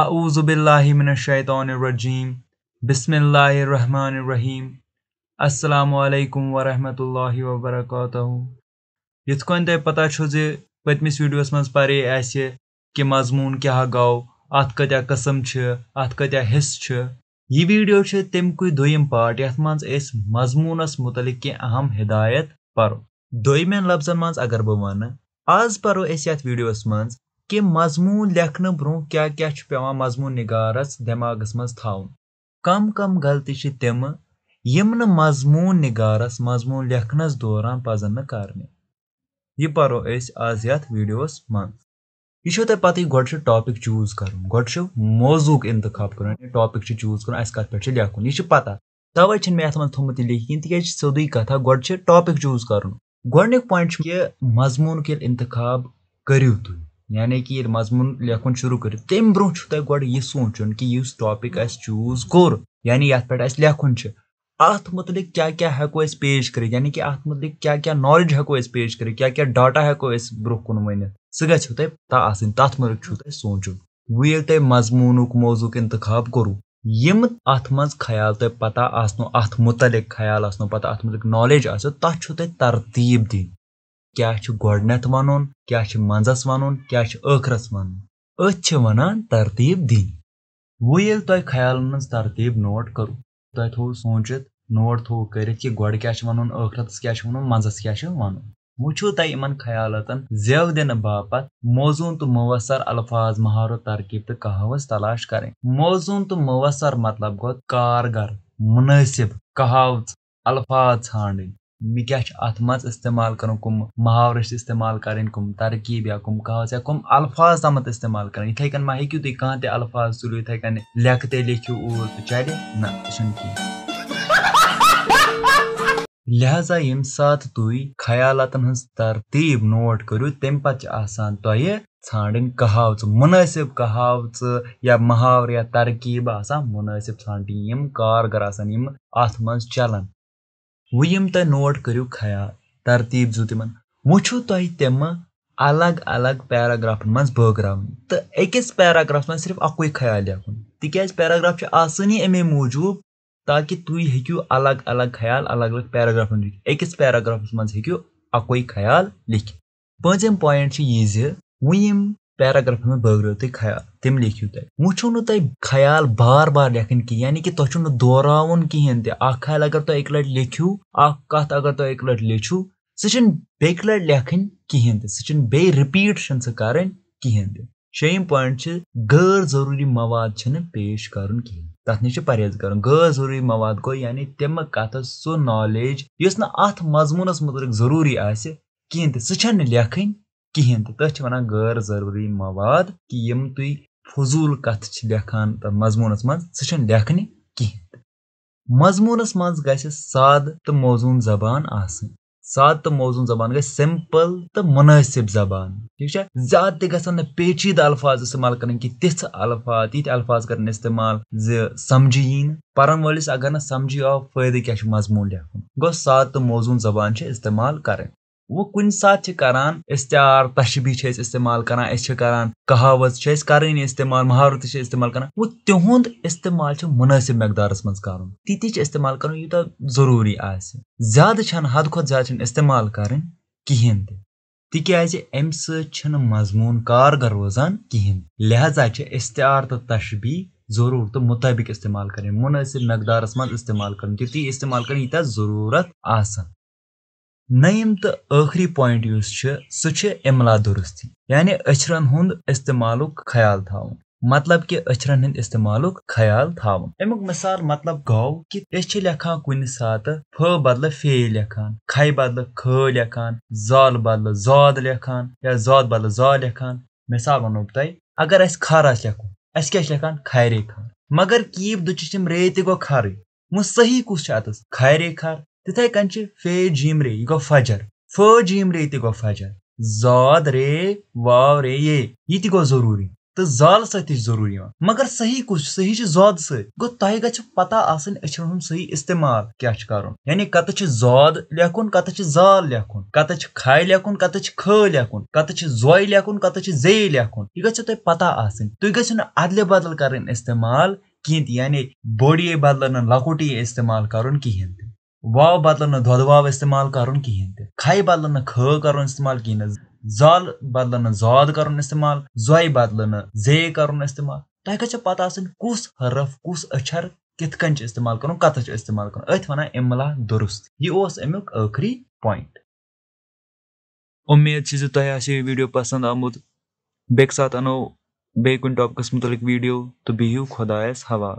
अज़बिल्लाशैतरजीम बसमिल्लाम असलकम वरहमत वबरक यथ कन तय पता पतमस वीडियोस मज पे कि मजमून क्या गो अत कत्या कसम अत कत्या हिस्स यह वीडियो तमकु दुम पार्ट ये मज मजमूनस कह अहम हिदायत पो दिन लफ्जन मज अगर बह वन आज पो वीडियोस मज کہِ مضموٗن لیکھنہٕ برونٛہہ کیاہ کیاہ چھُ پیٚوان مضموٗن نِگارس دٮ۪ماغس منٛز تھاوُن کم کم غلطی چھِ تِمہٕ یِم نہٕ مضموٗن نِگارس مضموٗن لیکھنس دوران پزن نہٕ کرنہِ یہِ پرو أسۍ آز یتھ ویٖڈیوس منٛز یہِ چھو تۄہہِ پتہٕ گۄڈٕ چھُ ٹاپِک چوٗز کرُن گۄڈٕ چھُ موضوٗعُک اِنتخاب کرُن یعنی ٹاپِک چھُ چوٗز کرُن اسہِ کتھ پٮ۪ٹھ چھُ لیکھُن یہِ چھِ پتہ توے چھِنہٕ مےٚ اتھ منٛز تھوٚمُت یہِ لیٖکھِتھ کِہیٖنۍ تِکیازِ چھِ سیٚودُے کتھا گۄڈٕ چھِ ٹاپِک چوٗز کرُن گۄڈٕنیُک پویِنٹ چھُ کہِ مضموٗنُک ییٚلہِ اِنتخاب کٔرِو تُہۍ یعنی کہِ ییٚلہِ مضموٗن لیکھُن شروٗع کٔرِو تمہِ برونٛہہ چھُ تۄہہِ گۄڈٕ یہِ سونٛچُن کہِ یُس ٹاپِک اَسہِ چوٗز کوٚر یعنی یَتھ پٮ۪ٹھ اَسہِ لیکھُن چھُ اَتھ متعلق کیٛاہ کیٛاہ ہٮ۪کو أسۍ پیش کٔرِتھ یعنی کہِ اَتھ متعلق کیٛاہ کیٛاہ نالیج ہٮ۪کو أسۍ پیش کٔرِتھ کیٛاہ کیٛاہ ڈاٹا ہٮ۪کو أسۍ برونٛہہ کُن ؤنِتھ سُہ گژھِوٕ تۄہہِ پتہ آسٕنۍ تَتھ متعلق چھُو تۄہہِ سونٛچُن وۄنۍ ییٚلہِ تۄہہِ مضموٗنُک موضوٗعُک اِنتخاب کوٚروُ یِم اَتھ منٛز خیال تۄہہِ پَتہ آسنو اَتھ متعلق خیال آسنو پَتہ اَتھ متعلق نالیج آسیو تَتھ چھُو تۄہہِ ترتیٖب دِنۍ क्या गोडनेथ वन क्या मंजस वन क्या ٲخرس वन अन तरतीब दिन वो ये तुम ख्याल मज तरतीब नोट करो तुम थो सोचित नोट थो कर गोड क्या वन ٲخرस क्या वन मंजस क्या वन वो तुम इन ख्यालतन जेव दिन बाप मौजून तो मवसर अल्फाज महारत तरकीब तो कहावस तलाश करें मौजून तो मवसर मतलब गो कारगर मुनसिब कहावत अल्फाज ान مےٚ کیاہ چھُ اَتھ منٛز استعمال کَرُن کٕم محاورٕ چھِ استعمال کَرٕنۍ کٕم ترکیٖب یا کٕم کاوس یا کٕم الفاظ تامَتھ استعمال کَرٕنۍ یِتھَے کٔنۍ ما ہیٚکِو تُہۍ کانٛہہ تہِ الفاظ تُلِو یِتھَے کٔنۍ لیکھہٕ تہِ لیکھِو اوٗرۍ تہٕ چَلہِ نہ یہِ چھُنہٕ کینٛہہ لہذا ییٚمہِ ساتہٕ تُہۍ خیالاتَن ہٕنٛز ترتیٖب نوٹ کٔرِو تمہِ پَتہٕ چھِ آسان تۄہہِ ژھانٛڈٕنۍ کہاوژٕ مُنٲسِب کہاوژٕ یا محاورٕ یا ترکیٖب آسان مُنٲسِب ژھانٛڈٕنۍ یِم کارگر آسان یِم اَتھ منٛز چَلان وٕ یِم تۄہہِ نوٹ کٔرِو خیال ترتیٖب زیُو تِمن وٕ چھُو تۄہہِ تِمہٕ الگ الگ پیراگرافن منٛز بٲگراوٕنۍ تہٕ أکِس پیراگرافس منٛز صرف اَکُے خیال لیکھُن تِکیازِ پیراگراف چھُ آسٲنی امے موٗجوٗب تاکہِ تُہۍ ہیٚکِو الگ الگ خیال الگ الگ پیراگرافن لیٖکھِتھ أکِس پیراگرافس منٛز ہیٚکِو اَکُے خیال لیٖکھِتھ پٲنٛژِم پویِنٛٹ چھُ یہِ زِ وٕ یِم پیراگرافن منٛز بٲگرٲو تُہۍ خیال تِم لیٖکھِو تُہۍ وۄنۍ چھُو نہٕ تۄہہِ خیال بار بار لیکھٕنۍ کینٛہہ یعنی کہِ تۄہہِ چھُو نہٕ دوہراوُن کِہیٖنۍ تہِ اکھ خیال اگر تُہۍ اکہِ لٹہِ لیکھِو اکھ کتھ اگر تُہۍ اکہِ لٹہِ لیکھِو سُہ چھِنہٕ بیٚکہِ لٹہِ لیکھٕنۍ کِہیٖنۍ تہِ سُہ چھِنہٕ بیٚیہِ رِپیٖٹ چھِنہٕ سُہ کرٕنۍ کِہیٖنۍ تہِ شیٚیِم پویِنٛٹ چھِ غٲر ضروٗری مواد چھِنہٕ پیش کرُن کِہیٖنۍ تتھ نِش چھِ پرہیز کرُن غٲر ضروٗری مواد گوٚو یعنی تِمہٕ کتھٕ سُہ نالیج یُس نہٕ اتھ مضموٗنس متعلق ضروٗری آسہِ کِہیٖنۍ تہِ سُہ چھَنہٕ لیکھٕنۍ کِہیٖنۍ تہِ تٔتھۍ چھِ وَنان غٲر ضروٗری مواد کہِ یِم تُہۍ فضوٗل کَتھٕ چھِ لیکھان تَتھ مضموٗنَس منٛز سُہ چھِنہٕ لیکھنہِ کِہیٖنۍ تہِ مضموٗنَس منٛز گژھِ سادٕ تہٕ موزوٗن زبان آسٕنۍ سادٕ تہٕ موزوٗن زبان گژھِ سِمپٕل تہٕ مُنٲسِب زبان ٹھیٖک چھا زیادٕ تہِ گژھن نہٕ پیچیٖدٕ الفاظ استعمال کَرٕنۍ کینٛہہ تِژھ الفاظ تِتھۍ الفاظ کَرٕنۍ استعمال زِ سَمجھی یی نہٕ پَرَن وٲلِس اگر نہٕ سَمجھی آو فٲیدٕ کیٛاہ چھُ مضموٗن لیکھُن گوٚو سادٕ تہٕ موزوٗن زبان چھِ استعمال کَرٕنۍ وۄنۍ کُنہِ ساتہٕ چھِ کران اِستعار تشبیٖح چھِ أسۍ استعمال کران أسۍ چھِ کران کہاوت چھِ أسۍ کَرٲنی استعمال مہاورت تہِ چھِ استعمال کران وۄنۍ تِہُنٛد استعمال چھُ مُنٲسِب مٮ۪قدارَس منٛز کرُن تِتہِ چھِ استعمال کرُن یوٗتاہ ضروٗری آسہِ زیادٕ چھَنہٕ حدٕ کھۄتہٕ زیادٕ چھِنہٕ استعمال کرٕنۍ کِہیٖنۍ تہِ تِکیازِ امہِ سۭتۍ چھُنہٕ مضموٗن کارگر روزان کِہیٖنۍ لہذا چھِ اِستعار تہٕ تشبیٖح ضروٗرتہٕ مُطٲبِق استعمال کرٕنۍ مُنٲسِب مٮ۪قدارَس منٛز استعمال کرٕنۍ تِتُے استعمال کرٕنۍ ییٖتیاہ ضروٗرت آسان نٔیِم تہٕ ٲخری پویِنٛٹ یُس چھُ سُہ چھُ اِملا دُرستی یعنی أچھرَن ہُنٛد استعمالُک خیال تھاوُن مطلب کہِ أچھرَن ہٕنٛدۍ استعمالُک خیال تھاوُن امیُک مِثال مطلب گوٚو کہِ أسۍ چھِ لیکھان کُنہِ ساتہٕ پھ بدلہٕ فے لیکھان کھے بدلہٕ کھٲ لیکھان زال بدلہٕ زاد لیکھان یا زاد بدلہٕ زا لیکھان مِثال وَنو بہٕ تۄہہِ اگر أسۍ کھر آسہِ لیکھُن اَسہِ کیاہ چھِ لیکھان کھارے کھر مگر کیٖپ دُچِس یِم رے تہِ گوٚو کھرٕے وۄنۍ صحیح کُس چھُ اَتَس کھارے کھر تِتھَے کٔنۍ چھِ فے جیٖم رے یہِ گوٚو فجر فٲ جیٖم رے تہِ گوٚو فجر زاد رے واو رے یے یہِ تہِ گوٚو ضروٗری تہٕ زالہٕ سۭتۍ تہِ چھِ ضروٗری یِوان مگر صحیح کُس چھُ صحیح چھُ زادٕ سۭتۍ گوٚو تۄہہِ گژھِ پتہ آسٕنۍ أچھَن ہُنٛد صحیح استعمال کیاہ چھُ کَرُن یعنی کَتَتھ چھُ زاد لیکھُن کَتَتھ چھُ زال لیکھُن کَتَتھ چھُ کھاے لیکھُن کَتَتھ چھُ کھٲ لیکھُن کَتَتھ چھُ زوے لیکھُن کَتَتھ چھُ زے لیکھُن یہِ گژھِو تۄہہِ پتہ آسٕنۍ تُہۍ گٔژھِو نہٕ اَدلہِ بدل کَرٕنۍ استعمال کِہیٖنۍ تہِ یعنی بوٚڑ یے بدلہٕ نہٕ لۄکُٹ یے استعمال کَرُن کِہیٖنۍ تہِ वाव बदल ना धोद वाव इस्तेमाल कर कहें खई बदल ख करुन इस्तेमाल कहें जाल बदल न जाद करुन इस्तेमाल जोय बदल न जे कर इस्तेमाल तक गो पता कस हरफ कुस अक्षर कित कन इस्तेमाल करुन इस्तेमाल करुन इमला दुरुस्त यह अमुक आखिरी पॉइंट उम्मीद जो तो तह वीडियो पसंद आमुत बेक साथ अनो बे कुन मुतलिक वीडियो तो बिहू खुदायस हवा